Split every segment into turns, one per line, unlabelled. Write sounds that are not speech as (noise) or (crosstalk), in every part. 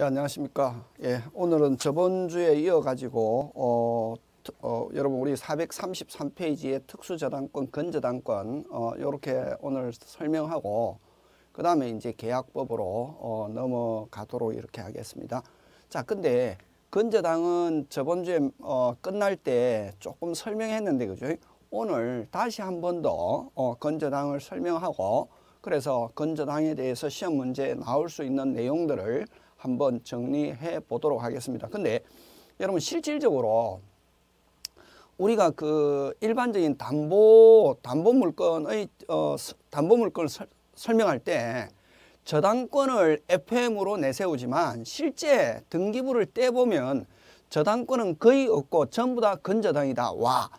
예, 안녕하십니까. 예, 오늘은 저번 주에 이어가지고 어, 어, 여러분 우리 433페이지의 특수저당권, 건저당권 어, 이렇게 오늘 설명하고 그 다음에 이제 계약법으로 어, 넘어가도록 이렇게 하겠습니다. 자, 근데 건저당은 저번 주에 어, 끝날 때 조금 설명했는데 그죠? 오늘 다시 한 번더 어, 건저당을 설명하고 그래서 건저당에 대해서 시험 문제에 나올 수 있는 내용들을 한번 정리해 보도록 하겠습니다. 근데 여러분 실질적으로 우리가 그 일반적인 담보 담보 물건의 어, 담보 물건을 설, 설명할 때 저당권을 FM으로 내세우지만 실제 등기부를 떼보면 저당권은 거의 없고 전부 다 근저당이다. 와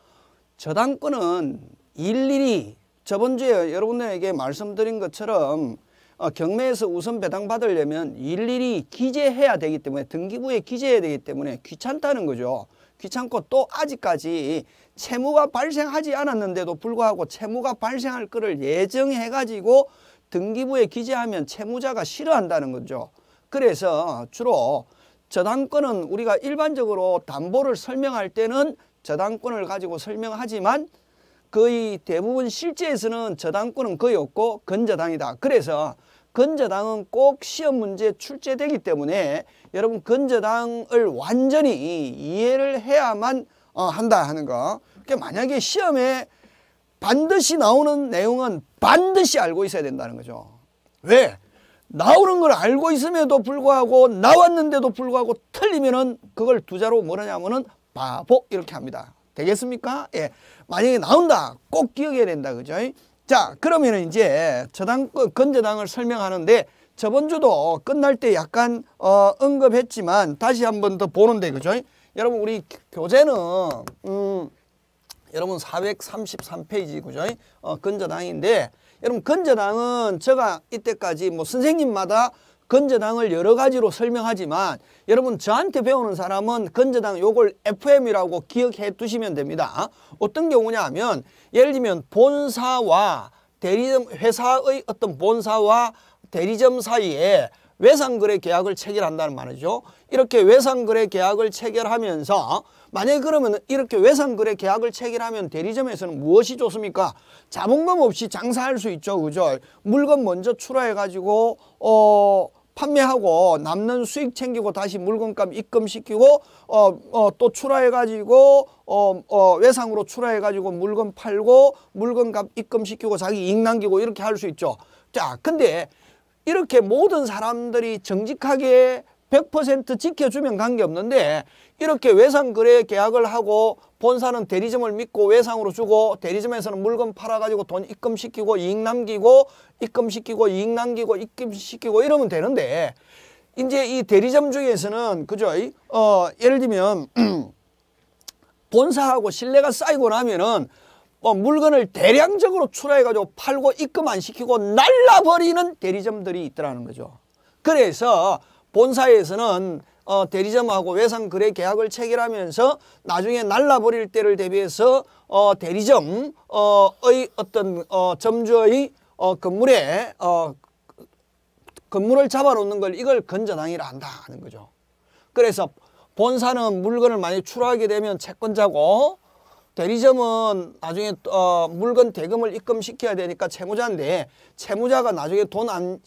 저당권은 일일이 저번 주에 여러분들에게 말씀드린 것처럼 어, 경매에서 우선 배당받으려면 일일이 기재해야 되기 때문에 등기부에 기재해야 되기 때문에 귀찮다는 거죠. 귀찮고 또 아직까지 채무가 발생하지 않았는데도 불구하고 채무가 발생할 거를 예정해가지고 등기부에 기재하면 채무자가 싫어한다는 거죠. 그래서 주로 저당권은 우리가 일반적으로 담보를 설명할 때는 저당권을 가지고 설명하지만 거의 대부분 실제에서는 저당권은 거의 없고 근저당이다 그래서 근저당은꼭 시험 문제에 출제되기 때문에 여러분 근저당을 완전히 이해를 해야만 어, 한다 하는 거. 그러니까 만약에 시험에 반드시 나오는 내용은 반드시 알고 있어야 된다는 거죠. 왜? 나오는 걸 알고 있음에도 불구하고 나왔는데도 불구하고 틀리면은 그걸 두자로 뭐라냐면은 바보 이렇게 합니다. 되겠습니까? 예. 만약에 나온다. 꼭 기억해야 된다. 그죠? 자 그러면 이제 저당 그 건재당을 설명하는데 저번 주도 끝날 때 약간 어, 언급했지만 다시 한번더 보는데 그죠? 여러분 우리 교재는 음, 여러분 433페이지 그죠? 어, 건재당인데 여러분 건재당은 제가 이때까지 뭐 선생님마다 건저당을 여러 가지로 설명하지만 여러분 저한테 배우는 사람은 건저당 요걸 FM이라고 기억해 두시면 됩니다. 어떤 경우냐 하면 예를 들면 본사와 대리점 회사의 어떤 본사와 대리점 사이에 외상거래 계약을 체결한다는 말이죠. 이렇게 외상거래 계약을 체결하면서 만약에 그러면 이렇게 외상거래 계약을 체결하면 대리점에서는 무엇이 좋습니까? 자본금 없이 장사할 수 있죠. 그죠? 물건 먼저 출하해가지고 어 판매하고 남는 수익 챙기고 다시 물건값 입금시키고 어, 어, 또 출하해가지고 어, 어, 외상으로 출하해가지고 물건 팔고 물건값 입금시키고 자기 이익 남기고 이렇게 할 수 있죠. 자, 근데 이렇게 모든 사람들이 정직하게 100% 지켜주면 관계없는데 이렇게 외상거래 계약을 하고 본사는 대리점을 믿고 외상으로 주고 대리점에서는 물건 팔아가지고 돈 입금시키고 이익 남기고 입금시키고 이익 남기고 입금시키고 이러면 되는데 이제 이 대리점 중에서는 그죠? 어, 예를 들면 (clears throat) 본사하고 신뢰가 쌓이고 나면은 뭐 물건을 대량적으로 출하해가지고 팔고 입금 안 시키고 날라버리는 대리점들이 있더라는 거죠. 그래서 본사에서는 어, 대리점하고 외상 거래 계약을 체결하면서 나중에 날라버릴 때를 대비해서 어, 대리점의 어, 어떤 어, 점주의 어, 건물에 어, 건물을 잡아놓는 걸 이걸 건전항이라 한다 하는 거죠. 그래서 본사는 물건을 많이 출하하게 되면 채권자고 대리점은 나중에 어, 물건 대금을 입금시켜야 되니까 채무자인데 채무자가 나중에 돈 안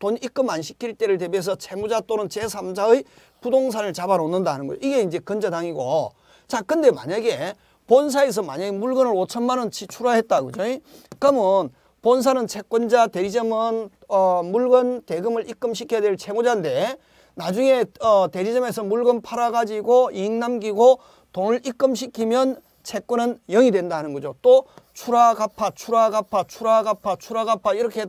돈 입금 안 시킬 때를 대비해서 채무자 또는 제3자의 부동산을 잡아놓는다 하는 거예요. 이게 이제 근저당이고 자 근데 만약에 본사에서 만약에 물건을 5천만 원치 출하했다 그죠? 그러면 본사는 채권자 대리점은 어, 물건 대금을 입금시켜야 될 채무자인데 나중에 어, 대리점에서 물건 팔아가지고 이익 남기고 돈을 입금시키면 채권은 영이 된다는 거죠. 또 출하 갚아 출하 갚아 출하 갚아 출하 갚아 이렇게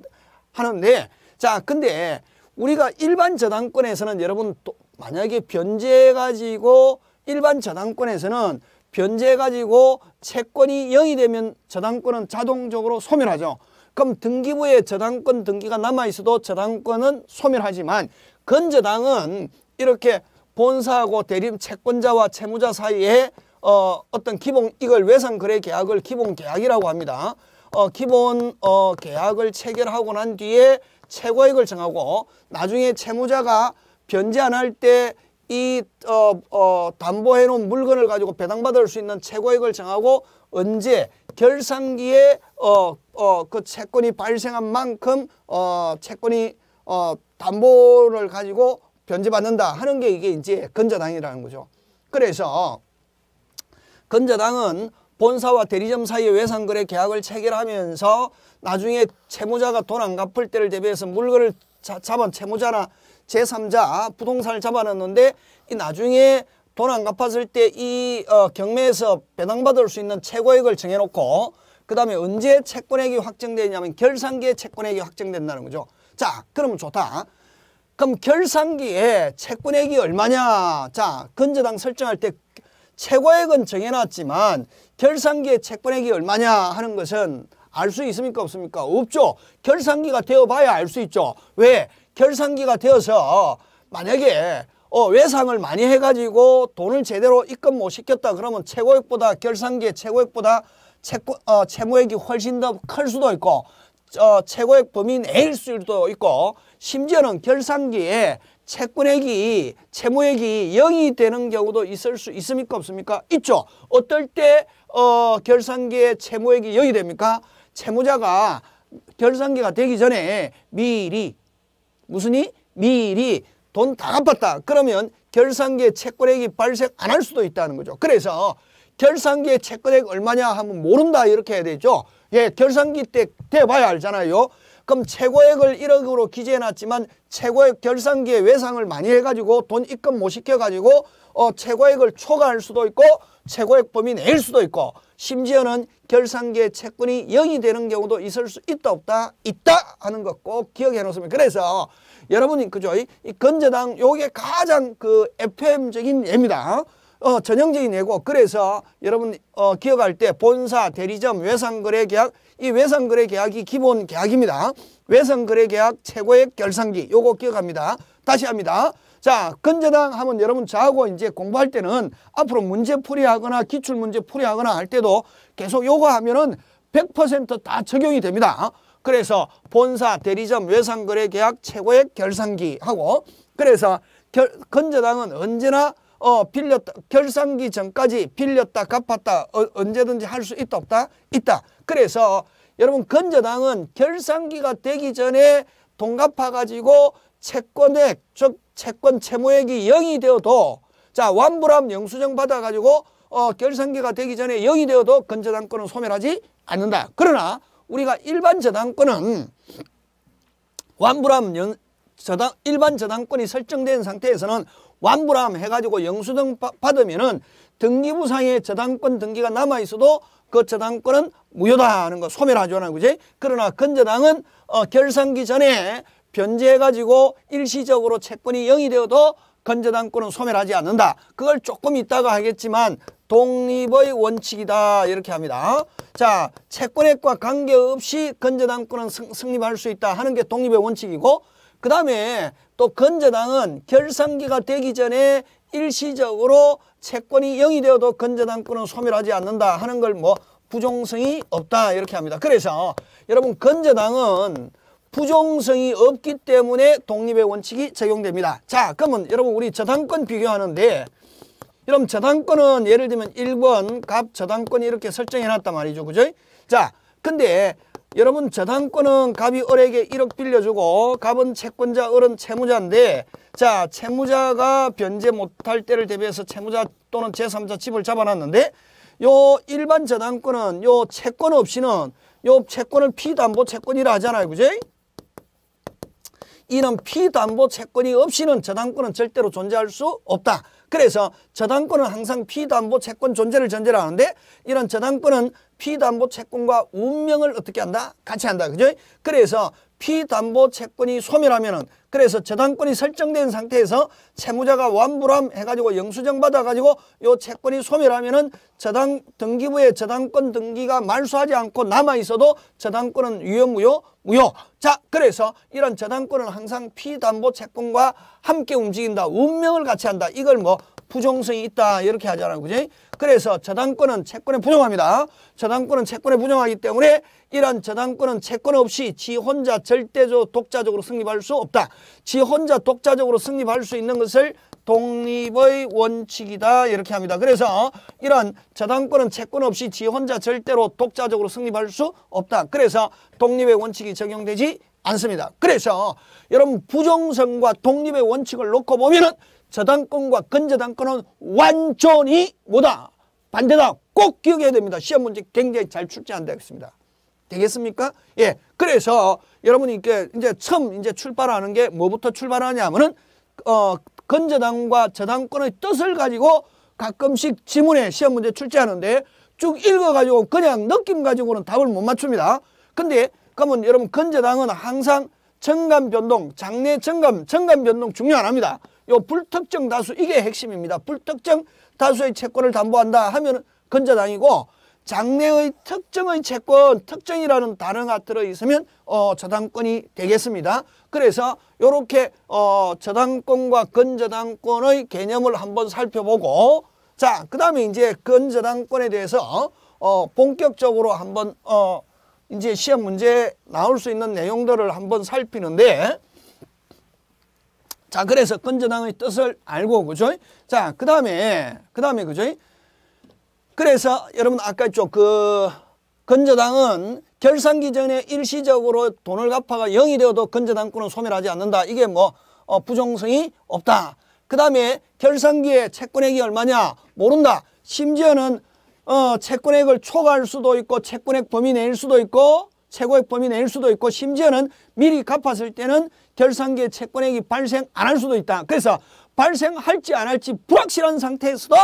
하는데 자 근데 우리가 일반 저당권에서는 여러분 도, 만약에 변제 해 가지고 일반 저당권에서는 변제 해 가지고 채권이 0이 되면 저당권은 자동적으로 소멸하죠. 그럼 등기부에 저당권 등기가 남아 있어도 저당권은 소멸하지만 건저당은 이렇게 본사하고 대림 채권자와 채무자 사이에 어, 어떤 기본 이걸 외상 거래 계약을 기본 계약이라고 합니다. 어, 기본 어, 계약을 체결하고 난 뒤에 최고액을 정하고 나중에 채무자가 변제 안 할 때 이 어, 어, 담보해 놓은 물건을 가지고 배당받을 수 있는 최고액을 정하고 언제 결산기에 어, 어, 그 채권이 발생한 만큼 어, 채권이 어, 담보를 가지고 변제받는다 하는 게 이게 이제 근저당이라는 거죠. 그래서 근저당은 본사와 대리점 사이의 외상거래 계약을 체결하면서 나중에 채무자가 돈 안 갚을 때를 대비해서 물건을 자, 잡은 채무자나 제3자 부동산을 잡아놨는데 이 나중에 돈 안 갚았을 때이 어, 경매에서 배당받을 수 있는 최고액을 정해놓고 그 다음에 언제 채권액이 확정되냐면 결산기에 채권액이 확정된다는 거죠. 자 그러면 좋다. 그럼 결산기에 채권액이 얼마냐. 자 근저당 설정할 때 최고액은 정해놨지만 결산기에 채권액이 얼마냐 하는 것은 알 수 있습니까 없습니까? 없죠. 결산기가 되어봐야 알 수 있죠. 왜? 결산기가 되어서 만약에 어, 외상을 많이 해가지고 돈을 제대로 입금 못 시켰다 그러면 최고액보다 결산기의 최고액보다 채고, 어, 채무액이 훨씬 더 클 수도 있고 어, 최고액 범위 내일 수도 있고 심지어는 결산기에 채권액이 채무액이 영이 되는 경우도 있을 수 있습니까 없습니까? 있죠. 어떨 때 어, 결산기에 채무액이 영이 됩니까? 채무자가 결산기가 되기 전에 미리 무슨이? 미리 돈 다 갚았다. 그러면 결산기에 채권액이 발생 안 할 수도 있다는 거죠. 그래서 결산기에 채권액 얼마냐 하면 모른다 이렇게 해야 되죠. 예, 결산기 때 돼봐야 알잖아요. 그럼 최고액을 1억으로 기재해놨지만 최고액 결산기에 외상을 많이 해가지고 돈 입금 못 시켜가지고 어, 최고액을 초과할 수도 있고 최고액범인 일 수도 있고 심지어는 결산계 채권이 0이 되는 경우도 있을 수 있다 없다 있다 하는 것 꼭 기억해 놓으면 그래서 여러분이 그죠 이 건재당 요게 가장 그 FM적인 예입니다 어, 전형적인 예고 그래서 여러분 어, 기억할 때 본사 대리점 외상거래 계약 이 외상거래 계약이 기본 계약입니다 외상거래 계약 최고액 결산기 요거 기억합니다 다시 합니다 자, 근저당 하면 여러분 저하고 이제 공부할 때는 앞으로 문제 풀이하거나 기출 문제 풀이하거나 할 때도 계속 요거 하면은 100%다 적용이 됩니다. 그래서 본사, 대리점, 외상거래 계약 최고액 결산기 하고 그래서 결, 근저당은 언제나 어, 빌렸다, 결산기 전까지 빌렸다, 갚았다, 어, 언제든지 할 수 있다, 없다? 있다. 그래서 여러분, 근저당은 결산기가 되기 전에 돈 갚아가지고 채권액 즉 채권 채무액이 0이 되어도 자 완불함 영수증 받아가지고 어, 결산기가 되기 전에 0이 되어도 건저당권은 소멸하지 않는다. 그러나 우리가 일반 저당권은 완불함 연, 저당, 일반 저당권이 설정된 상태에서는 완불함 해가지고 영수증 받으면은 등기부상의 저당권 등기가 남아있어도 그 저당권은 무효다 하는 거 소멸하죠. 그지? 그러나 건저당은 어, 결산기 전에 변제해가지고 일시적으로 채권이 영이 되어도 건전한권은 소멸하지 않는다. 그걸 조금 이따가 하겠지만 독립의 원칙이다 이렇게 합니다. 자 채권액과 관계없이 건전한권은 승립할 수 있다 하는 게 독립의 원칙이고 그 다음에 또건전당은 결산기가 되기 전에 일시적으로 채권이 영이 되어도 건전당권은 소멸하지 않는다 하는 걸 뭐 부정성이 없다 이렇게 합니다. 그래서 여러분 건전당은 부정성이 없기 때문에 독립의 원칙이 적용됩니다. 자, 그러면 여러분 우리 저당권 비교하는데 여러분 저당권은 예를 들면 1번 값 저당권이 렇게 설정해 놨단 말이죠. 그죠? 자, 근데 여러분 저당권은 갑이 을에게 1억 빌려주고 갑은 채권자, 을은 채무자인데 자, 채무자가 변제 못할 때를 대비해서 채무자 또는 제3자 집을 잡아놨는데 요 일반 저당권은 요 채권 없이는 요 채권을 피담보 채권이라 하잖아요. 그죠 이런 피담보 채권이 없이는 저당권은 절대로 존재할 수 없다. 그래서 저당권은 항상 피담보 채권 존재를 전제로 하는데 이런 저당권은 피담보 채권과 운명을 어떻게 한다? 같이 한다. 그죠? 그래서 피담보 채권이 소멸하면은 그래서 저당권이 설정된 상태에서 채무자가 완불함 해가지고 영수증 받아가지고 요 채권이 소멸하면은 저당 등기부에 저당권 등기가 말소하지 않고 남아 있어도 저당권은 유효무효 무효. 자 그래서 이런 저당권은 항상 피담보 채권과 함께 움직인다. 운명을 같이 한다. 이걸 뭐 부정성이 있다 이렇게 하잖아요. 그지? 그래서 저당권은 채권에 부정합니다. 저당권은 채권에 부정하기 때문에 이런 저당권은 채권 없이 지 혼자 절대적 독자적으로 승립할 수 없다. 지 혼자 독자적으로 승립할 수 있는 것을 독립의 원칙이다 이렇게 합니다. 그래서 이런 저당권은 채권 없이 지 혼자 절대로 독자적으로 승립할 수 없다. 그래서 독립의 원칙이 적용되지 않습니다. 그래서 여러분 부정성과 독립의 원칙을 놓고 보면은 저당권과 근저당권은 완전히 뭐다? 반대다. 꼭 기억해야 됩니다. 시험 문제 굉장히 잘 출제한다 겠습니다 되겠습니까? 예. 그래서 여러분이 이렇게 이제 처음 이제 출발하는 게 뭐부터 출발하냐면은 어근저당과 저당권의 뜻을 가지고 가끔씩 지문에 시험 문제 출제하는데 쭉 읽어가지고 그냥 느낌 가지고는 답을 못 맞춥니다. 근데 그러면 여러분 근저당은 항상 정감 변동, 장래 정감, 정감 변동 중요 안 합니다. 요 불특정 다수 이게 핵심입니다. 불특정 다수의 채권을 담보한다 하면 근저당이고 장래의 특정의 채권, 특정이라는 단어가 들어있으면 어, 저당권이 되겠습니다. 그래서 이렇게 어, 저당권과 근저당권의 개념을 한번 살펴보고 자, 그 다음에 이제 근저당권에 대해서 어, 본격적으로 한번 어, 이제 시험 문제 나올 수 있는 내용들을 한번 살피는데 자, 그래서 건전함의 뜻을 알고, 그죠? 자, 그 다음에, 그 다음에, 그죠? 그래서 여러분 아까 쪽그 건전당은 결산기 전에 일시적으로 돈을 갚아가 영이 되어도 건전당권은 소멸하지 않는다. 이게 뭐 어, 부정성이 없다. 그 다음에 결산기에 채권액이 얼마냐? 모른다. 심지어는 어, 채권액을 초과할 수도 있고 채권액 범위 내일 수도 있고 최고액 범위 내일 수도 있고 심지어는 미리 갚았을 때는 결산계 채권액이 발생 안 할 수도 있다. 그래서 발생할지 안 할지 불확실한 상태에서도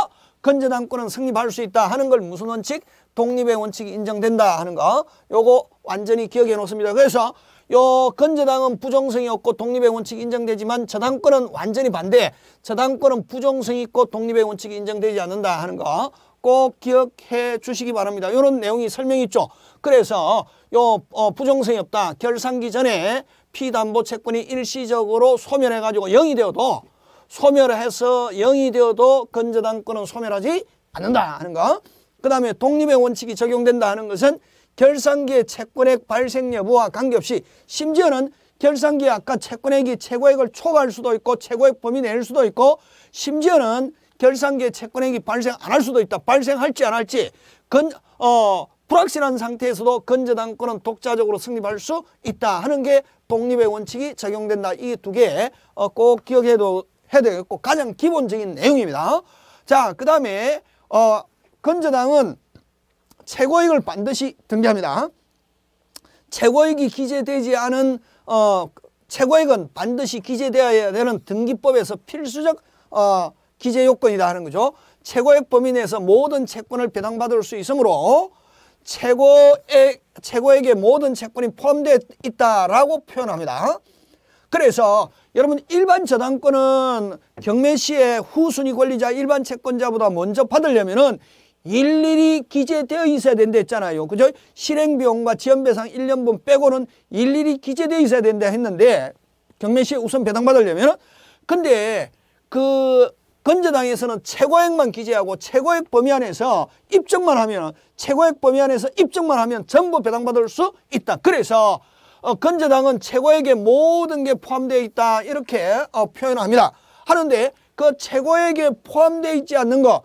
건재당권은 성립할 수 있다 하는 걸 무슨 원칙? 독립의 원칙이 인정된다 하는 거. 요거 완전히 기억해 놓습니다. 그래서 요 건재당은 부정성이 없고 독립의 원칙이 인정되지만 저당권은 완전히 반대. 저당권은 부정성이 있고 독립의 원칙이 인정되지 않는다 하는 거. 꼭 기억해 주시기 바랍니다. 요런 내용이 설명이 있죠. 그래서 요 어, 부정성이 없다. 결산기 전에 피담보 채권이 일시적으로 소멸해가지고 영이 되어도 소멸해서 영이 되어도 건저당권은 소멸하지 않는다 하는 거. 그 다음에 독립의 원칙이 적용된다 하는 것은 결산기의 채권액 발생 여부와 관계없이 심지어는 결산기에 아까 채권액이 최고액을 초과할 수도 있고 최고액 범위 낼 수도 있고 심지어는 결산기의 채권액이 발생 안 할 수도 있다. 발생할지 안 할지 건, 어, 불확실한 상태에서도 건재당권은 독자적으로 승립할 수 있다 하는 게 독립의 원칙이 적용된다. 이 두 개꼭 어, 기억해도 해야 되겠고 가장 기본적인 내용입니다. 자, 그 다음에 어, 건저당은 최고액을 반드시 등기합니다. 최고액이 기재되지 않은 어, 최고액은 반드시 기재되어야 되는 등기법에서 필수적 어, 기재 요건이다 하는 거죠. 최고액 범위 내에서 모든 채권을 배당받을 수 있으므로 최고의, 최고에게 모든 채권이 포함되어 있다라고 표현합니다. 그래서 여러분 일반 저당권은 경매시에 후순위 권리자 일반 채권자보다 먼저 받으려면은 일일이 기재되어 있어야 된다 했잖아요. 그죠? 실행비용과 지연배상 1년분 빼고는 일일이 기재되어 있어야 된다 했는데 경매시에 우선 배당받으려면은 근데 그 건재당에서는 최고액만 기재하고 최고액 범위 안에서 입증만 하면 최고액 범위 안에서 입증만 하면 전부 배당받을 수 있다. 그래서 어, 건재당은 최고액의 모든 게 포함되어 있다 이렇게 어, 표현합니다. 하는데 그 최고액에 포함되어 있지 않는 거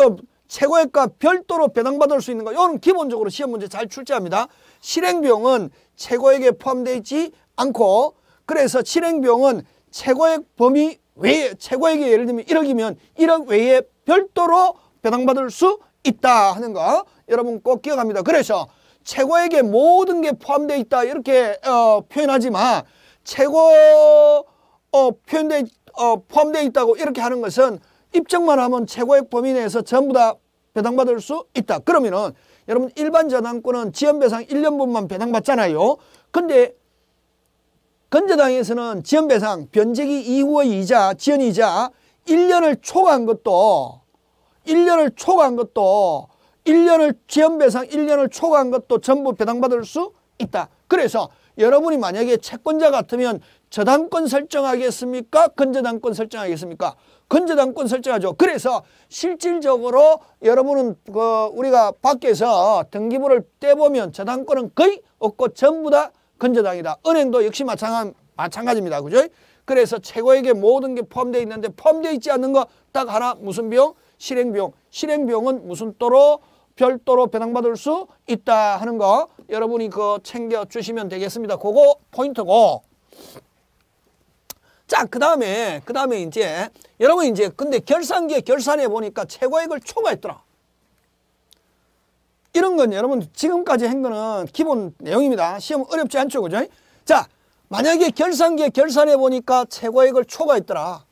어, 최고액과 별도로 배당받을 수 있는 거 이건 기본적으로 시험 문제 잘 출제합니다. 실행비용은 최고액에 포함되어 있지 않고 그래서 실행비용은 최고액 범위 외 최고액의 예를 들면 1억이면 1억 외에 별도로 배당받을 수 있다 하는 거 여러분 꼭 기억합니다. 그래서 최고액의 모든 게 포함되어 있다 이렇게 어, 표현하지만 최고 어, 표현돼 어, 포함되어 있다고 이렇게 하는 것은 입증만 하면 최고액 범위 내에서 전부 다 배당받을 수 있다. 그러면은 여러분 일반 저당권은 지연배상 1년분만 배당받잖아요. 근데 건재당에서는 지연배상, 변제기 이후의 이자, 지연이자 1년을 초과한 것도 1년을 초과한 것도 1년을 지연배상 1년을 초과한 것도 전부 배당받을 수 있다. 그래서 여러분이 만약에 채권자 같으면 저당권 설정하겠습니까? 건재당권 설정하겠습니까? 건재당권 설정하죠. 그래서 실질적으로 여러분은 그 우리가 밖에서 등기부를 떼보면 저당권은 거의 없고 전부 다 근저당이다. 은행도 역시 마찬가, 마찬가지입니다. 그죠? 그래서 최고액의 모든 게 포함되어 있는데 포함되어 있지 않는 거 딱 하나 무슨 비용? 실행비용. 실행비용은 무슨 또로 별도로 배당받을 수 있다 하는 거 여러분이 그 챙겨주시면 되겠습니다. 그거 포인트고 자, 그 다음에, 그 다음에 이제, 여러분 이제, 근데 결산기에 결산해 보니까 최고액을 초과했더라. 이런 건 여러분 지금까지 한 거는 기본 내용입니다. 시험 어렵지 않죠. 그죠? 자, 만약에 결산기에 결산해 보니까 최고액을 초과했더라.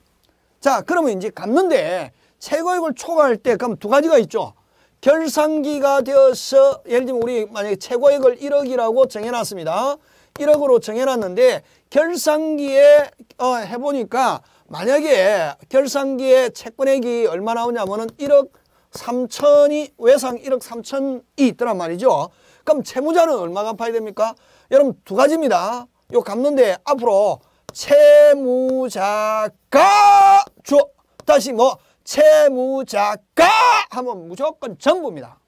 자, 그러면 이제 갔는데 최고액을 초과할 때 그럼 두 가지가 있죠. 결산기가 되어서 예를 들면 우리 만약에 최고액을 1억이라고 정해놨습니다. 1억으로 정해놨는데 결산기에 어, 해보니까 만약에 결산기에 채권액이 얼마 나오냐면은 1억 3천이 외상 1억 3천이 있더란 말이죠. 그럼 채무자는 얼마 갚아야 됩니까? 여러분 두 가지입니다. 요 갚는데 앞으로 채무자가 주어 다시 뭐 채무자가 하면 무조건 전부입니다.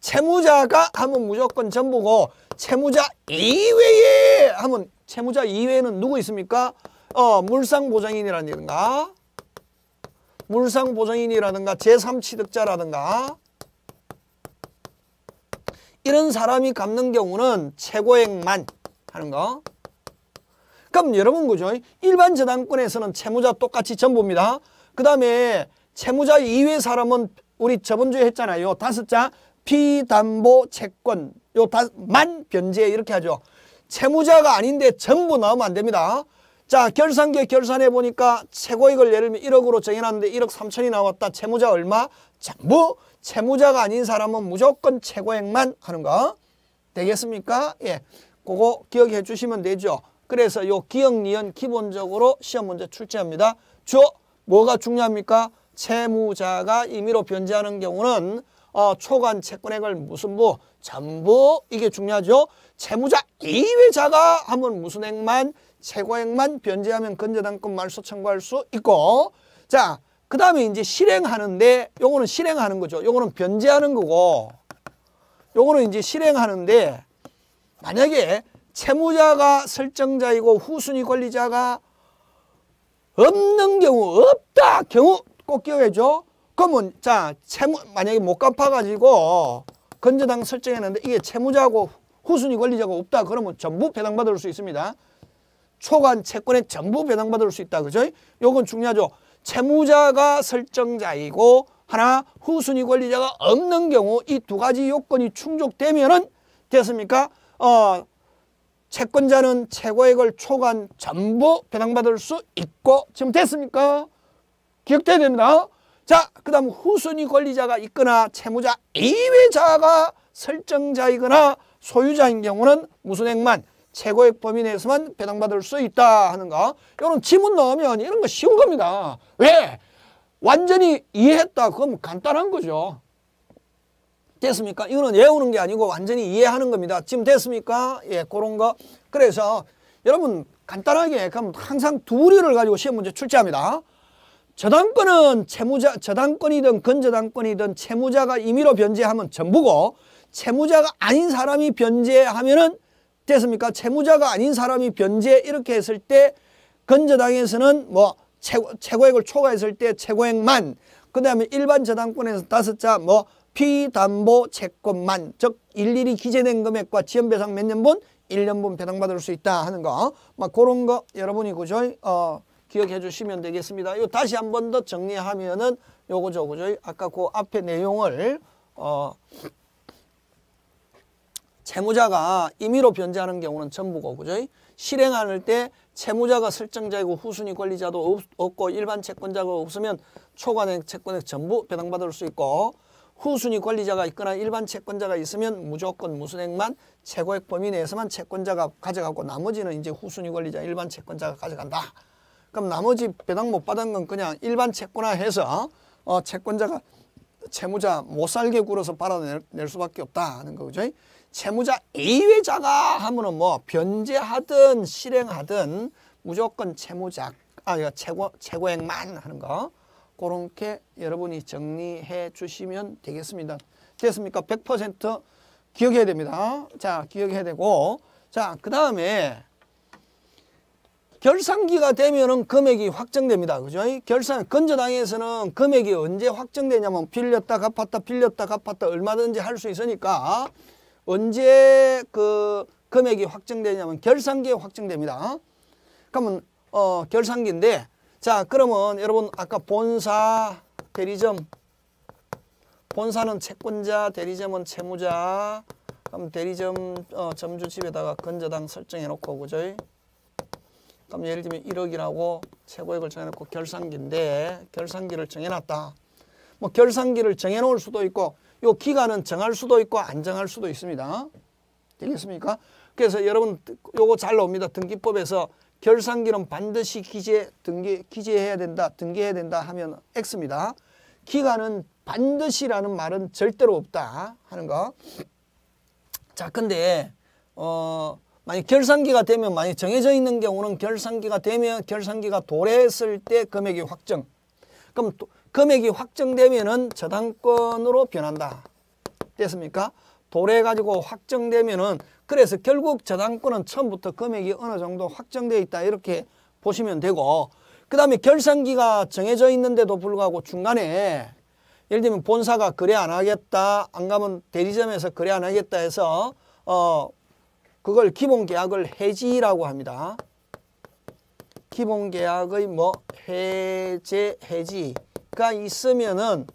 채무자가 하면 무조건 전부고 채무자 이외에 하면 채무자 이외에는 누구 있습니까? 어, 물상보장인이라든가 물상보증인이라든가 제3취득자라든가 이런 사람이 갚는 경우는 최고액만 하는 거. 그럼 여러분 그죠? 일반 재단권에서는 채무자 똑같이 전부입니다. 그 다음에 채무자 이외 사람은 우리 저번주에 했잖아요. 다섯 자 비담보 채권 요만 변제 이렇게 하죠. 채무자가 아닌데 전부 나오면 안 됩니다. 자 결산계 결산해 보니까 최고액을 예를 들면 1억으로 정해놨는데 1억 3천이 나왔다. 채무자 얼마? 전부 채무자가 아닌 사람은 무조건 최고액만 하는 거 되겠습니까? 예, 그거 기억해 주시면 되죠. 그래서 요 기억 니은 기본적으로 시험 문제 출제합니다. 주 뭐가 중요합니까? 채무자가 임의로 변제하는 경우는 어, 초과 채권액을 무슨 부 전부 이게 중요하죠. 채무자 이외자가 하면 무슨 액만 최고액만 변제하면 건저당권 말소 청구할 수 있고 자, 그 다음에 이제 실행하는데 요거는 실행하는 거죠. 요거는 변제하는 거고 요거는 이제 실행하는데 만약에 채무자가 설정자이고 후순위 권리자가 없는 경우 없다 경우 꼭 기억해줘. 그러면 자 채무 만약에 못 갚아가지고 건저당 설정했는데 이게 채무자고 후순위 권리자가 없다 그러면 전부 배당받을 수 있습니다. 초과한 채권의 전부 배당받을 수 있다. 그죠? 요건 중요하죠. 채무자가 설정자이고 하나 후순위 권리자가 없는 경우 이 두 가지 요건이 충족되면은 됐습니까? 어, 채권자는 최고액을 초과한 전부 배당받을 수 있고 지금 됐습니까? 기억돼야 됩니다. 자, 그 다음 후순위 권리자가 있거나 채무자 이외자가 설정자이거나 소유자인 경우는 무슨 액만 최고액 범위 내에서만 배당받을 수 있다 하는 거 이런 지문 넣으면 이런 거 쉬운 겁니다. 왜? 완전히 이해했다. 그럼 간단한 거죠. 됐습니까? 이거는 외우는 게 아니고 완전히 이해하는 겁니다. 지금 됐습니까? 예, 그런 거. 그래서 여러분 간단하게 그럼 항상 두 부류를 가지고 시험 문제 출제합니다. 저당권은 채무자, 저당권이든 건저당권이든 채무자가 임의로 변제하면 전부고 채무자가 아닌 사람이 변제하면은 됐습니까? 채무자가 아닌 사람이 변제 이렇게 했을 때 건저당에서는 뭐 최고, 최고액을 초과했을 때 최고액만 그 다음에 일반 저당권에서 다섯 자뭐 피담보 채권만 즉 일일이 기재된 금액과 지연배상 몇 년분 일년분 배당받을 수 있다 하는 거막 그런 거 여러분이 그죠 어, 기억해 주시면 되겠습니다. 요 다시 한 번 더 정리하면은 요거죠 그죠 아까 그 앞에 내용을 어 채무자가 임의로 변제하는 경우는 전부고 그죠? 실행하는 때 채무자가 설정자이고 후순위 권리자도 없, 고 일반 채권자가 없으면 초과된 채권액 전부 배당받을 수 있고 후순위 권리자가 있거나 일반 채권자가 있으면 무조건 무순액만 최고액 범위 내에서만 채권자가 가져가고 나머지는 이제 후순위 권리자 일반 채권자가 가져간다. 그럼 나머지 배당 못 받은 건 그냥 일반 채권화 해서 어, 채권자가 채무자 못 살게 굴어서 빨아낼 수밖에 없다 하는 거죠. 채무자 A회자가 하면은 뭐 변제하든 실행하든 무조건 채무자 아 이거 그러니까 최고 최고액만 하는 거 그렇게 여러분이 정리해 주시면 되겠습니다. 됐습니까? 100% 기억해야 됩니다. 자, 기억해야 되고 자, 그다음에 결산기가 되면은 금액이 확정됩니다. 그죠? 결산 건저당에서는 금액이 언제 확정되냐면 빌렸다 갚았다 빌렸다 갚았다 얼마든지 할 수 있으니까 언제 그 금액이 확정되냐면 결산기에 확정됩니다. 어? 그러면 어, 결산기인데 자 그러면 여러분 아까 본사 대리점 본사는 채권자 대리점은 채무자 그럼 대리점 어, 점주집에다가 근저당 설정해 놓고 그죠? 그럼 예를 들면 1억이라고 최고액을 정해놓고 결산기인데 결산기를 정해놨다. 뭐 결산기를 정해놓을 수도 있고 요 기간은 정할 수도 있고 안 정할 수도 있습니다. 되겠습니까? 그래서 여러분 요거 잘 나옵니다. 등기법에서 결산기는 반드시 기재, 등기, 기재해야 된다, 등기해야 된다 하면 X입니다. 기간은 반드시라는 말은 절대로 없다 하는 거. 자, 근데 어 만약 결산기가 되면 만약 정해져 있는 경우는 결산기가 되면 결산기가 도래했을 때 금액이 확정. 그럼 또 금액이 확정되면은 저당권으로 변한다. 됐습니까? 도래 가지고 확정되면은 그래서 결국 저당권은 처음부터 금액이 어느 정도 확정되어 있다 이렇게 보시면 되고 그 다음에 결산기가 정해져 있는데도 불구하고 중간에 예를 들면 본사가 거래 안 하겠다 안 가면 대리점에서 거래 안 하겠다 해서 어 그걸 기본 계약을 해지라고 합니다. 기본 계약의 뭐 해제 해지 가 있으면은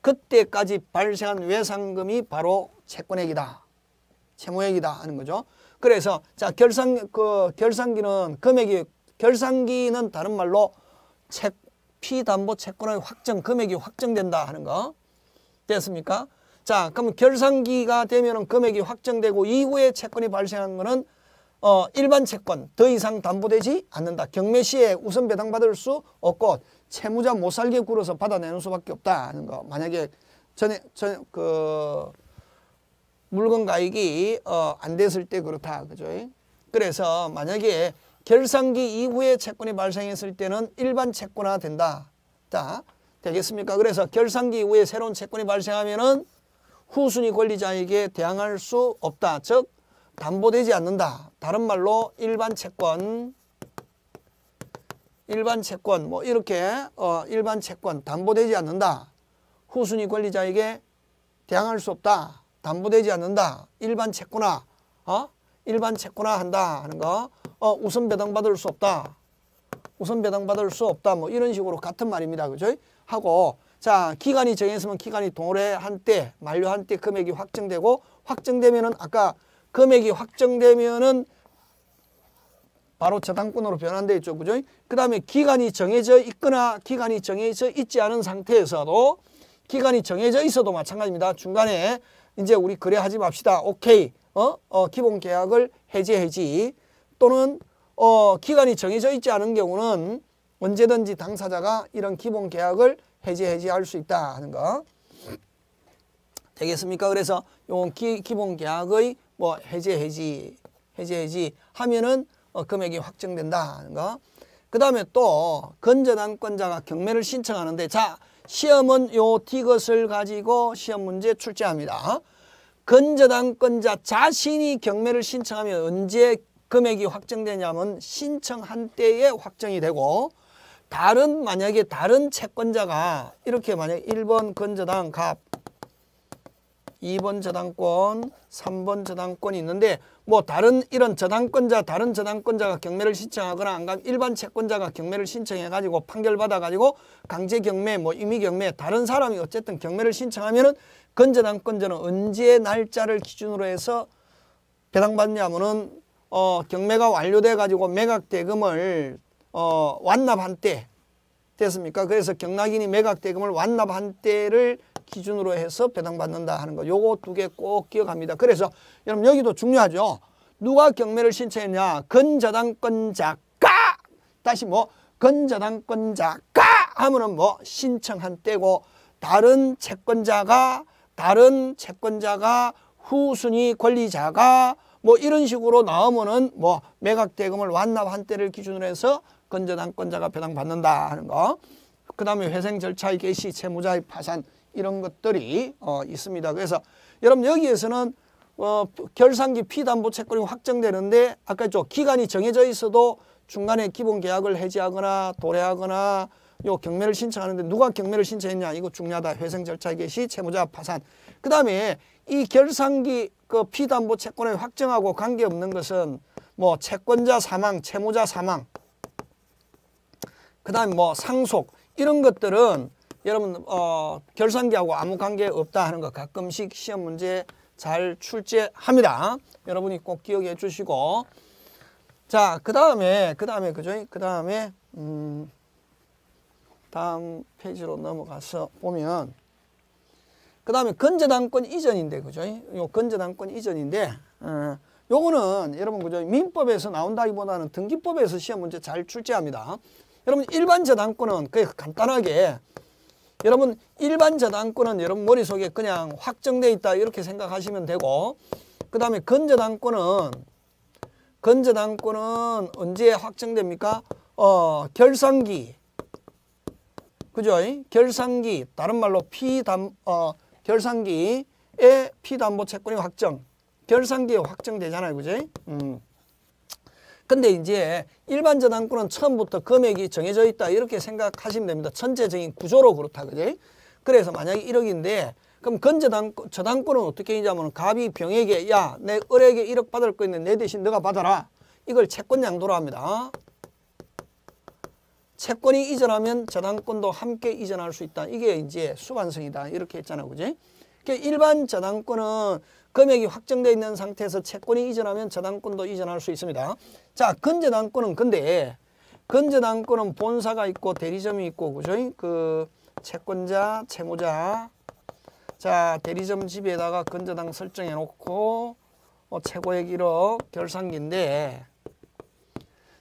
그때까지 발생한 외상금이 바로 채권액이다. 채무액이다 하는 거죠. 그래서 자, 결산 그 결산기는 금액이 결산기는 다른 말로 채 피담보 채권의 확정 금액이 확정된다 하는 거. 됐습니까? 자, 그럼 결산기가 되면은 금액이 확정되고 이후에 채권이 발생한 거는 어, 일반 채권 더 이상 담보되지 않는다. 경매 시에 우선 배당받을 수 없고 채무자 못 살게 굴어서 받아내는 수밖에 없다 하는 거. 만약에 전에 전 그 물건 가액이 어, 안 됐을 때 그렇다. 그죠? 그래서 만약에 결산기 이후에 채권이 발생했을 때는 일반 채권화 된다. 자, 되겠습니까? 그래서 결산기 이후에 새로운 채권이 발생하면은 후순위 권리자에게 대항할 수 없다. 즉 담보되지 않는다. 다른 말로 일반 채권 일반 채권 뭐 이렇게 어 일반 채권 담보되지 않는다. 후순위 권리자에게 대항할 수 없다. 담보되지 않는다. 일반 채권화 어 일반 채권화 한다 하는 거. 어 우선 배당받을 수 없다. 우선 배당받을 수 없다. 뭐 이런 식으로 같은 말입니다. 그죠? 하고 자 기간이 정해으면 있 기간이 동월 한때 만료 한때 금액이 확정되고 확정되면은 아까 금액이 확정되면은 바로 저당권으로 변환되어 있죠. 그죠? 그 다음에 기간이 정해져 있거나 기간이 정해져 있지 않은 상태에서도 기간이 정해져 있어도 마찬가지입니다. 중간에 이제 우리 거래하지 맙시다. 오케이. 어? 어 기본 계약을 해제 해지 또는 어 기간이 정해져 있지 않은 경우는 언제든지 당사자가 이런 기본 계약을 해제 해지할 수 있다 하는 거 되겠습니까? 그래서 요 기, 기본 계약의 뭐 해제 해지 해제 해지 하면은 어, 금액이 확정된다 는 거. 그 다음에 또건전한권자가 경매를 신청하는데 자 시험은 요 티것을 가지고 시험 문제 출제합니다. 건전한권자 자신이 경매를 신청하면 언제 금액이 확정되냐면 신청한 때에 확정이 되고 다른 만약에 다른 채권자가 이렇게 만약 1번 건전한값 2번 저당권, 3번 저당권이 있는데 뭐 다른 이런 저당권자, 다른 저당권자가 경매를 신청하거나 안간 일반 채권자가 경매를 신청해가지고 판결받아가지고 강제 경매, 뭐 임의 경매 다른 사람이 어쨌든 경매를 신청하면은 건저당권자는 언제 날짜를 기준으로 해서 배당받냐면은 어 경매가 완료돼가지고 매각 대금을 어 완납한 때 됐습니까? 그래서 경락인이 매각 대금을 완납한 때를 기준으로 해서 배당받는다 하는 거 요거 두 개 꼭 기억합니다. 그래서 여러분 여기도 중요하죠. 누가 경매를 신청했냐. 건저당권자가 다시 뭐 건저당권자가 하면은 뭐 신청한 때고 다른 채권자가 다른 채권자가 후순위 권리자가 뭐 이런 식으로 나오면은 뭐 매각 대금을 완납한 때를 기준으로 해서 건저당권자가 배당받는다 하는 거. 그 다음에 회생 절차의 개시, 채무자의 파산 이런 것들이 어, 있습니다. 그래서 여러분 여기에서는 어, 결산기 피담보 채권이 확정되는데 아까 저 기간이 정해져 있어도 중간에 기본 계약을 해지하거나 도래하거나 요 경매를 신청하는데 누가 경매를 신청했냐 이거 중요하다 회생 절차 개시 채무자 파산 그 다음에 이 결산기 그 피담보 채권을 확정하고 관계없는 것은 뭐 채권자 사망 채무자 사망 그 다음에 뭐 상속 이런 것들은 여러분 어, 결산기하고 아무 관계 없다 하는 것 가끔씩 시험 문제 잘 출제합니다. 여러분이 꼭 기억해 주시고 자, 그 다음에, 그 다음에, 그죠? 그 다음에, 음, 다음 페이지로 넘어가서 보면, 그 다음에 건재당권 이전인데, 그죠? 요 건재당권 이전인데, 어, 요거는 여러분, 그죠? 민법에서 나온다기보다는 등기법에서 시험 문제 잘 출제합니다. 여러분, 일반 재당권은 그게 간단하게 여러분 일반 저당권은 여러분 머릿속에 그냥 확정돼 있다 이렇게 생각하시면 되고 그 다음에 건저당권은 건저당권은 언제 확정됩니까? 어, 결산기 그죠? 결산기 다른 말로 피담 어, 결산기의 피담보 채권이 확정 결산기에 확정되잖아요. 그죠? 음. 근데 이제 일반 저당권은 처음부터 금액이 정해져 있다 이렇게 생각하시면 됩니다. 전체적인 구조로 그렇다 그지? 그래서 만약에 1억인데 그럼 건저당 저당권은 어떻게 있냐면 갑이 병에게 야내 을에게 1억 받을 거있는내 대신 너가 받아라. 이걸 채권 양도로 합니다. 채권이 이전하면 저당권도 함께 이전할 수 있다. 이게 이제 수반성이다. 이렇게 했잖아. 요 그지? 그 일반 저당권은 금액이 확정되어 있는 상태에서 채권이 이전하면 저당권도 이전할 수 있습니다. 자, 근저당권은 근데 근저당권은 본사가 있고 대리점이 있고 그죠? 그 채권자, 채무자 자, 대리점 집에다가 근저당 설정해 놓고 어, 최고액 1억 결산기인데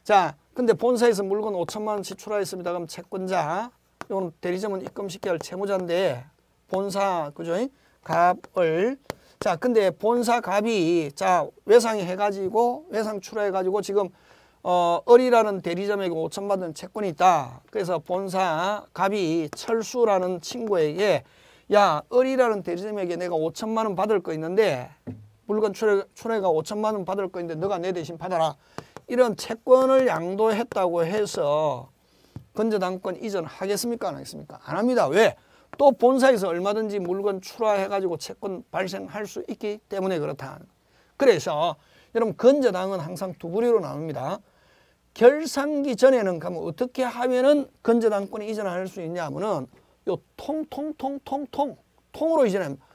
자, 근데 본사에서 물건 5천만 원씩 출하했습니다. 그럼 채권자 이건 대리점은 입금시켜야 할 채무자인데 본사 그죠? 값을 자, 근데 본사 갑이 자, 외상이 해가지고 외상 출하해가지고 지금 어, 어리라는 대리점에게 5천 받은 채권이 있다. 그래서 본사 갑이 철수라는 친구에게 야, 어리라는 대리점에게 내가 5천만 원 받을 거 있는데 물건 출해, 가 5천만 원 받을 거 있는데 너가 내 대신 받아라. 이런 채권을 양도했다고 해서 건재당권 이전하겠습니까? 안 하겠습니까? 안 합니다. 왜? 또 본사에서 얼마든지 물건 출하해가지고 채권 발생할 수 있기 때문에 그렇다. 그래서 여러분 건저당은 항상 두 부류로 나눕니다. 결산기 전에는 가면 어떻게 하면은 건저당권이 이전할 수 있냐 하면은 요 통통통통통 통으로 이전합니다.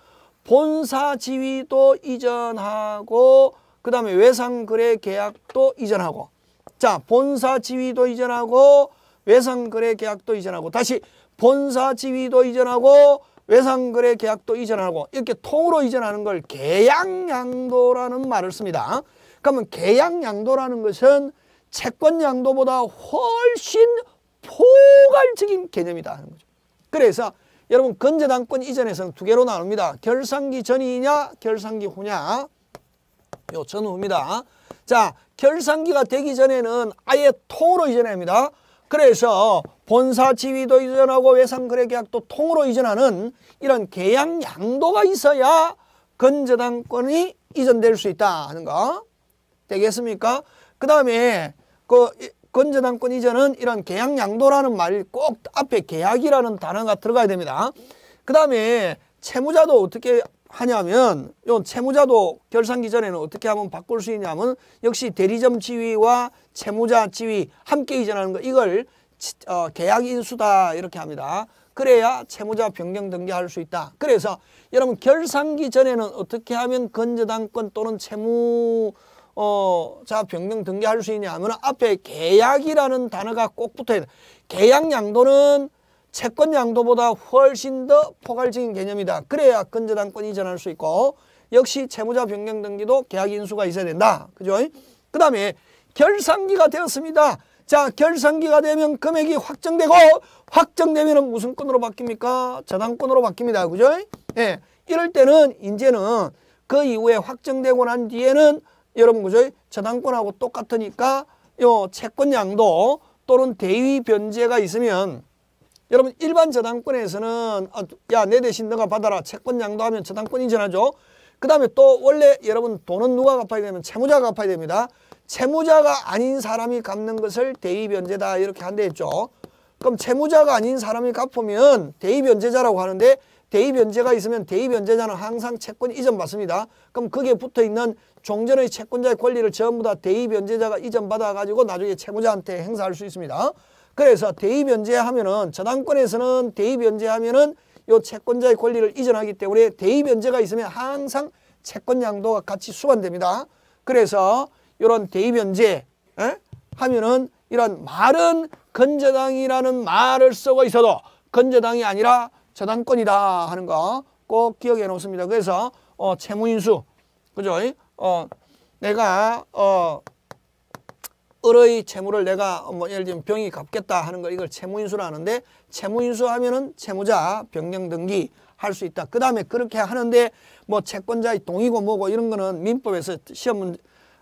본사 지위도 이전하고 그 다음에 외상거래 계약도 이전하고 자 본사 지위도 이전하고 외상거래 계약도 이전하고 다시 본사 지위도 이전하고 외상거래 계약도 이전하고 이렇게 통으로 이전하는 걸 계약양도라는 말을 씁니다. 그러면 계약양도라는 것은 채권양도보다 훨씬 포괄적인 개념이다 하는 거죠. 그래서 여러분 건재당권 이전에서는 두 개로 나눕니다. 결상기 전이냐 결상기 후냐 요 전후입니다. 자 결상기가 되기 전에는 아예 통으로 이전합니다. 그래서 본사 지위도 이전하고 외상거래 계약도 통으로 이전하는 이런 계약 양도가 있어야 건재당권이 이전될 수 있다 하는 거 되겠습니까? 그 다음에 그 건재당권 이전은 이런 계약 양도라는 말이 꼭 앞에 계약이라는 단어가 들어가야 됩니다. 그 다음에 채무자도 어떻게 하냐면 요 채무자도 결산기 전에는 어떻게 하면 바꿀 수 있냐면 역시 대리점 지위와 채무자 지위 함께 이전하는 거 이걸 어, 계약 인수다 이렇게 합니다. 그래야 채무자 변경 등기할 수 있다. 그래서 여러분 결산기 전에는 어떻게 하면 건저당권 또는 채무 어, 자 변경 등기할 수 있냐 하면 앞에 계약이라는 단어가 꼭 붙어야 돼. 계약 양도는 채권 양도보다 훨씬 더 포괄적인 개념이다. 그래야 근저당권 이전할 수 있고 역시 채무자 변경 등기도 계약 인수가 있어야 된다. 그죠? 그 다음에 결산기가 되었습니다. 자, 결산기가 되면 금액이 확정되고 확정되면 무슨 건으로 바뀝니까? 저당권으로 바뀝니다. 그죠? 예. 이럴 때는 이제는 그 이후에 확정되고 난 뒤에는 여러분 그죠? 저당권하고 똑같으니까 요 채권 양도 또는 대위 변제가 있으면 여러분 일반 저당권에서는 아, 야내 대신 너가 받아라 채권 양도하면 저당권 이전하죠그 다음에 또 원래 여러분 돈은 누가 갚아야 되면 채무자가 갚아야 됩니다. 채무자가 아닌 사람이 갚는 것을 대의변제다 이렇게 한대했죠. 그럼 채무자가 아닌 사람이 갚으면 대의변제자라고 하는데 대의변제가 있으면 대의변제자는 항상 채권 이전 받습니다. 그럼 거기에 붙어있는 종전의 채권자의 권리를 전부 다 대의변제자가 이전받아가지고 나중에 채무자한테 행사할 수 있습니다. 그래서 대입 변제하면은 저당권에서는 대입 변제하면은요 채권자의 권리를 이전하기 때문에 대입 변제가 있으면 항상 채권 양도가 같이 수반됩니다. 그래서 이런 대입 변제 에? 예? 하면은 이런 말은 건저당이라는 말을 쓰고 있어도 건저당이 아니라 저당권이다 하는 거 꼭 기억해 놓습니다. 그래서 어 채무인수 그죠? 어 내가 어 을의 채무를 내가 뭐 예를 들면 병이 갚겠다 하는 걸 이걸 채무인수라 하는데 채무인수 하면은 채무자 변경 등기 할 수 있다. 그 다음에 그렇게 하는데 뭐 채권자의 동의고 뭐고 이런 거는 민법에서 시험 문제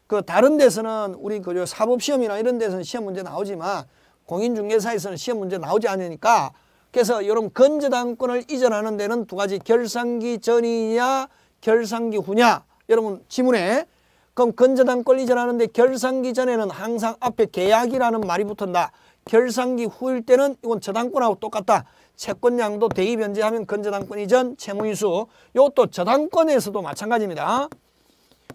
그 다른 데서는 우리 그 사법 시험이나 이런 데서는 시험 문제 나오지만 공인중개사에서는 시험 문제 나오지 않으니까 그래서 여러분 건재당권을 이전하는 데는 두 가지 결산기 전이냐 결산기 후냐 여러분 지문에 그럼 건전한 권리전하는데 결산기 전에는 항상 앞에 계약이라는 말이 붙은다 결산기 후일 때는 이건 저당권하고 똑같다. 채권량도 대입 변제하면 건저당권 이전 채무 인수 이것도 저당권에서도 마찬가지입니다.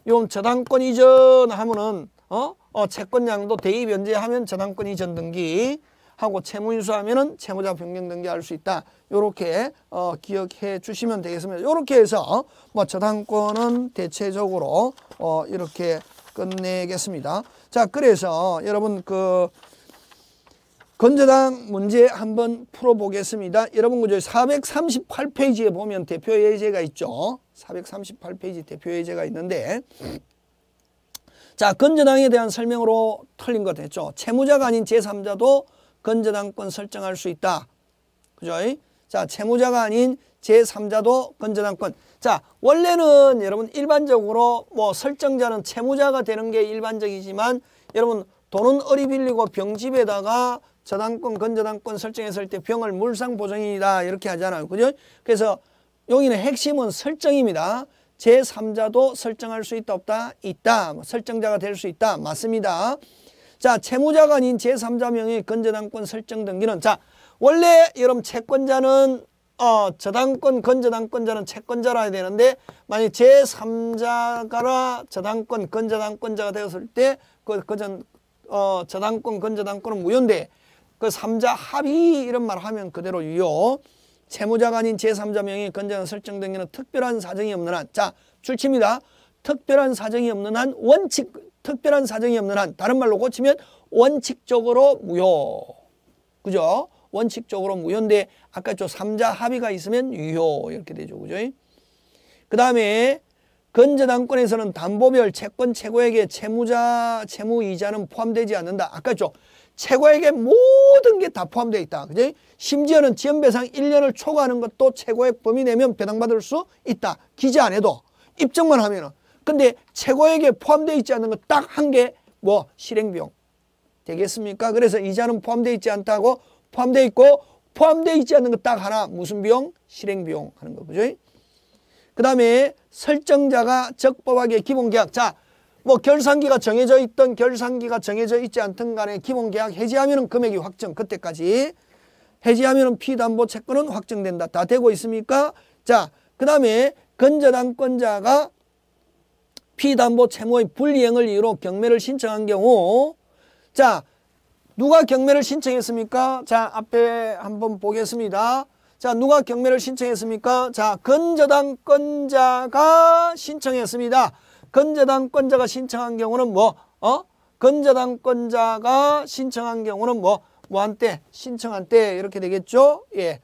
이건 저당권 이전 하면은 어? 어 채권량도 대입 변제하면 저당권 이전 등기 하고 채무 인수하면은 채무자 변경 등기할 수 있다. 요렇게 어, 기억해 주시면 되겠습니다. 요렇게 해서 뭐 저당권은 대체적으로 어, 이렇게 끝내겠습니다. 자, 그래서 여러분 그 건저당 문제 한번 풀어보겠습니다. 여러분 그저 438페이지에 보면 대표예제가 있죠. 438페이지 대표예제가 있는데 자 건저당에 대한 설명으로 틀린 것됐죠 채무자가 아닌 제3자도 건전한권 설정할 수 있다. 그죠? 자, 채무자가 아닌 제3자도 건전한권 자, 원래는 여러분 일반적으로 뭐 설정자는 채무자가 되는 게 일반적이지만 여러분 돈은 어리 빌리고 병집에다가 저당권, 건전한권 설정했을 때 병을 물상 보증이다 이렇게 하잖아요. 그죠? 그래서 여기는 핵심은 설정입니다. 제3자도 설정할 수 있다 없다? 있다. 뭐 설정자가 될 수 있다. 맞습니다. 자, 채무자가 아닌 제3자 명의 건저당권 설정 등기는 자, 원래 여러분 채권자는 어, 저당권, 건저당권자는 채권자라 해야 되는데 만약 제3자가 라 저당권, 건저당권자가 되었을 때그 건전 어, 저당권, 건저당권은 무효인데 그 3자 합의 이런 말 하면 그대로 유효. 채무자가 아닌 제3자 명의 건전한 설정 등기는 특별한 사정이 없는 한, 자, 출치입니다. 특별한 사정이 없는 한 원칙, 특별한 사정이 없는 한 다른 말로 고치면 원칙적으로 무효. 그죠? 원칙적으로 무효인데 아까 저 3자 합의가 있으면 유효 이렇게 되죠. 그죠? 그 다음에 건재당권에서는 담보별 채권 최고에게 채무자 채무이자는 포함되지 않는다. 아까 저 최고에게 모든 게 다 포함되어 있다. 그죠? 심지어는 지연배상 1년을 초과하는 것도 최고액 범위 내면 배당받을 수 있다. 기재 안 해도 입증만 하면은 근데 최고액에 포함되어 있지 않는거 딱 한 개 뭐 실행비용 되겠습니까? 그래서 이자는 포함되어 있지 않다고 포함되어 있고 포함되어 있지 않는거 딱 하나 무슨 비용? 실행비용 하는 거 그죠? 그 다음에 설정자가 적법하게 기본계약 자 뭐 결산기가 정해져 있던 결산기가 정해져 있지 않든 간에 기본계약 해지하면 금액이 확정 그때까지 해지하면 피담보 채권은 확정된다 다 되고 있습니까? 자그 다음에 건전항권자가 피담보 채무의 불이행을 이유로 경매를 신청한 경우 자 누가 경매를 신청했습니까? 자 앞에 한번 보겠습니다. 자 누가 경매를 신청했습니까? 자 건저당권자가 신청했습니다. 건저당권자가 신청한 경우는 뭐? 어? 건저당권자가 신청한 경우는 뭐? 뭐한 때? 신청한 때 이렇게 되겠죠? 예.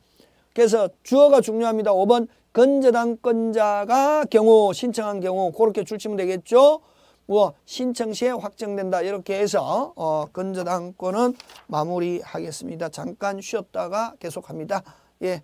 그래서 주어가 중요합니다. 5번 건재당권자가 경우 신청한 경우 그렇게 줄치면 되겠죠. 뭐 신청 시에 확정된다 이렇게 해서 어, 건재당권은 마무리하겠습니다. 잠깐 쉬었다가 계속합니다. 예.